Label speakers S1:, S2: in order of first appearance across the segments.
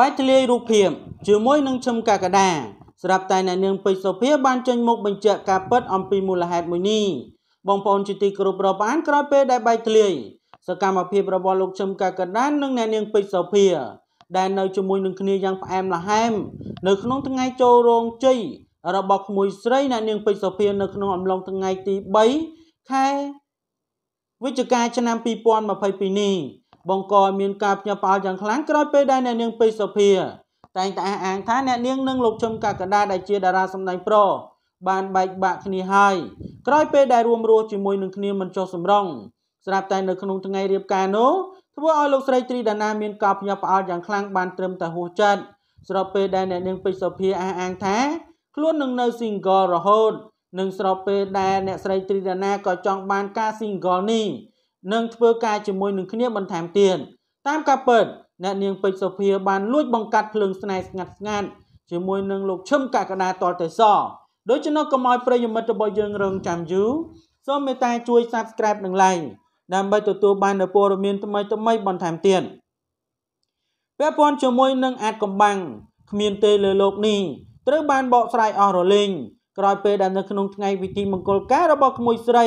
S1: បាយទលាយរូបភាពជាមួយនឹងឈឹមកកដាស្រាប់តែអ្នកនាងពេជ្រសុភាបានចេញមុខបញ្ជាក់ការពិតអំពីមូលហេតុមួយនេះបងប្អូនជាទីគោរពរាប់អាន ក្រោយពេលដែលបាយទលាយសកម្មភាពរបស់លោកឈឹមកកដានិងអ្នកនាង ពេជ្រសុភា ដែលនៅជាមួយនឹងគ្នាយ៉ាងផ្អែមល្ហែមនៅក្នុងថ្ងៃចូលរោងជ័យរបស់ក្មួយស្រីអ្នកនាងពេជ្រសុភានៅក្នុងអំឡុងថ្ងៃទី3ខែវិច្ឆិកាឆ្នាំ2022នេះបង្កឲ្យមានការភ្ញាក់ផ្អើលយ៉ាងខ្លាំងក្រោយពេលដែលអ្នកនាងពេជ្រសុភាតែងតែអះអាងថាអ្នកនាងនិងលោកឈឹមកកដាដែលជាតារាសម្ដែងប្រុសបានបែកបាក់គ្នាហើយក្រោយពេលដែលរួមរស់ជាមួយនឹងគ្នាមិនចុះសម្រុងស្រាប់តែនៅក្នុងថ្ងៃរៀបការនោះធ្វើឲ្យលោកស្រីត្រីដាណាមានការភ្ញាក់ផ្អើលយ៉ាងខ្លាំងបានត្រឹមតែហួសចិត្តស្របពេលដែលអ្នកនាងពេជ្រសុភាអះអាងថាខ្លួននឹងនៅ single រហូតនិងស្របពេលដែលអ្នកស្រីត្រីដាណាក៏ចង់បានការ single នេះនិងធ្វើការជាមួយនឹងគ្នាបន្ថែមទៀតតាមការពិតអ្នកនាងពេជ្រសុភាបានលួចបង្កាត់ភ្លើងស្នេហ៍ស្ងាត់ស្ងាត់ជាមួយនឹងលោកឈឹមកកដាតលតេសដូច្នោះកុំឲ្យប្រិយមិត្តរបស់យើងរងចាំយូរសូមមេត្តាជួយ Subscribe និង Like ដើម្បីទទួលបាននូវព័ត៌មានថ្មីៗបន្ថែមទៀតពាក់ព័ន្ធជាមួយនឹងអាចកំបាំងគ្មានទេលើโลกនេះត្រូវបានបកស្រាយអស់រលីងក្រោយពេលដែលនៅក្នុងថ្ងៃពិធីមង្គលការរបស់ក្មួយស្រី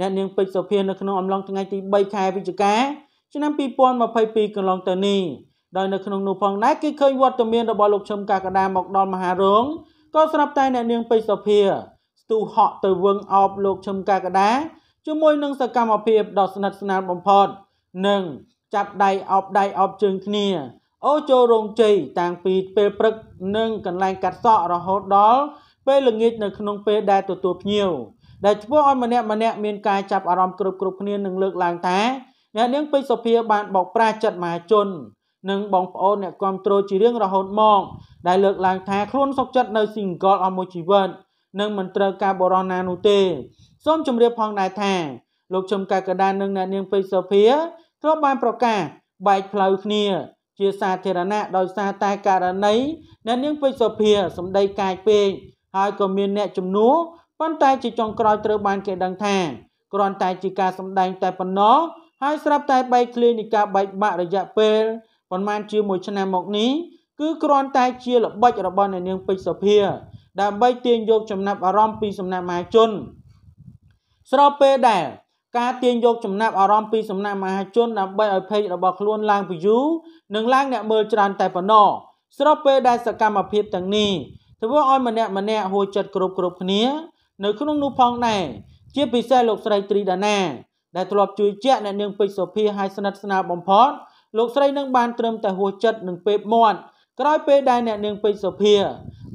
S1: អ្នកនាងពេជ្រសុភានៅក្នុងអំឡុងថ្ងៃទី3ខែវិច្ឆិកាឆ្នាំ2022កន្លងទៅនេះដោយនៅក្នុងនោះផងដែរគេឃើញវត្តមានរបស់លោកឈឹមកាកដា មកដល់មហារងក៏ស្រាប់តែអ្នកនាងពេជ្រសុភាស្ទុះហក់ទៅវឹងអោបលោកឈឹមកាកដាជាមួយនឹងសកម្មភាពដ៏ស្និទ្ធស្នាលបំផុតនិងចាប់ដៃអោបដៃអោបជើងគ្នាអូចូលរោងជ័យតាំងពីពេលព្រឹកនិងកន្លែងកាត់សក់រហូតដល់ពេលល្ងាចនៅក្នុងពេលដែលទទួលភ្ញៀវដែលធ្វើឲ្យម្នាក់ម្នាក់មានការចាប់អារម្មណ៍គ្រប់គ្រប់គ្នានិងលើកឡើងថាអ្នកនាងពេជ្រសុភាបានបោកប្រាស់ចិត្តមហាជន និងបងប្អូនអ្នកគ្រប់គ្រងជារៀងរហូតមកដែលលើកឡើងថាខ្លួនសុខចិត្តនៅ single អស់មួយជីវិតនិងមិនត្រូវការបរោះណានោះទេសូមជម្រាបផងដែរថាលោកឈឹមកាកដាននិងអ្នកនាងពេជ្រសុភាធ្លាប់បានប្រកាសបែកផ្លូវគ្នាជាសាធារណៈដោយសារតែករណីអ្នកនាងពេជ្រសុភាសម្ដីកាយពេកហើយក៏មានអ្នកជំនួសប៉ុន្តែជាចុងក្រោយត្រូវបាន គេដឹងថាគ្រាន់តែជាការសម្ដែងតែប៉ុណ្ណោះហើយស្រាប់តែបែកឃ្លាននៃការបែកបាក់រយៈពេលប្រមាណជាមួយឆ្នាំមកនេះគឺគ្រាន់តែជាល្បិចរបស់អ្នកនាងពេជ្រសុភាដើម្បីទាញយកចំណាប់អារម្មណ៍ពីសំណាក់មហាជន ស្របពេលដែលការទាញយកចំណាប់អារម្មណ៍ពីសំណាក់មហាជនដើម្បីឲ្យเพจរបស់ខ្លួនឡើង view និងឡើងអ្នកមើលច្រើនតែប៉ុណ្ណោះស្របពេលដែលសកម្មភាពទាំងនេះធ្វើឲ្យម្នាក់ម្នាក់ហួចចិត្តគ្រប់គ្រប់គ្នានៅក្នុងនោះផងដែរជាពិសេសលោកស្រីត្រីដាណាដែលធ្លាប់ជួយជាក់អ្នកនាងពេជ្រសុភាឲ្យស្និទ្ធស្នាលបំផុតលោកស្រីនឹងបានត្រឹមតែហួសចិត្តនិងពេបមាត់ក្រោយពេលដែលអ្នកនាងពេជ្រសុភា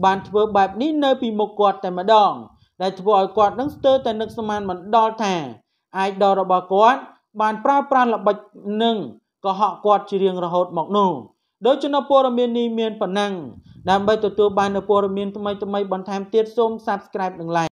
S1: បានធ្វើបែបនេះនៅពីមុខគាត់តែម្ដងដែលធ្វើឲ្យគាត់នឹងស្ទើរតែនឹកស្មានមិនដល់ថាអាចដល់របស់គាត់បានប្រើប្រាស់ល្បិចនឹងកុហកគាត់ជារៀងរហូតមកនោះដោយចំណព័រមាននេះមានប៉ុណ្ណឹងដើម្បីទទួលបាននូវព័ត៌មានថ្មីៗបន្ថែមទៀតសូម Subscribe និង Like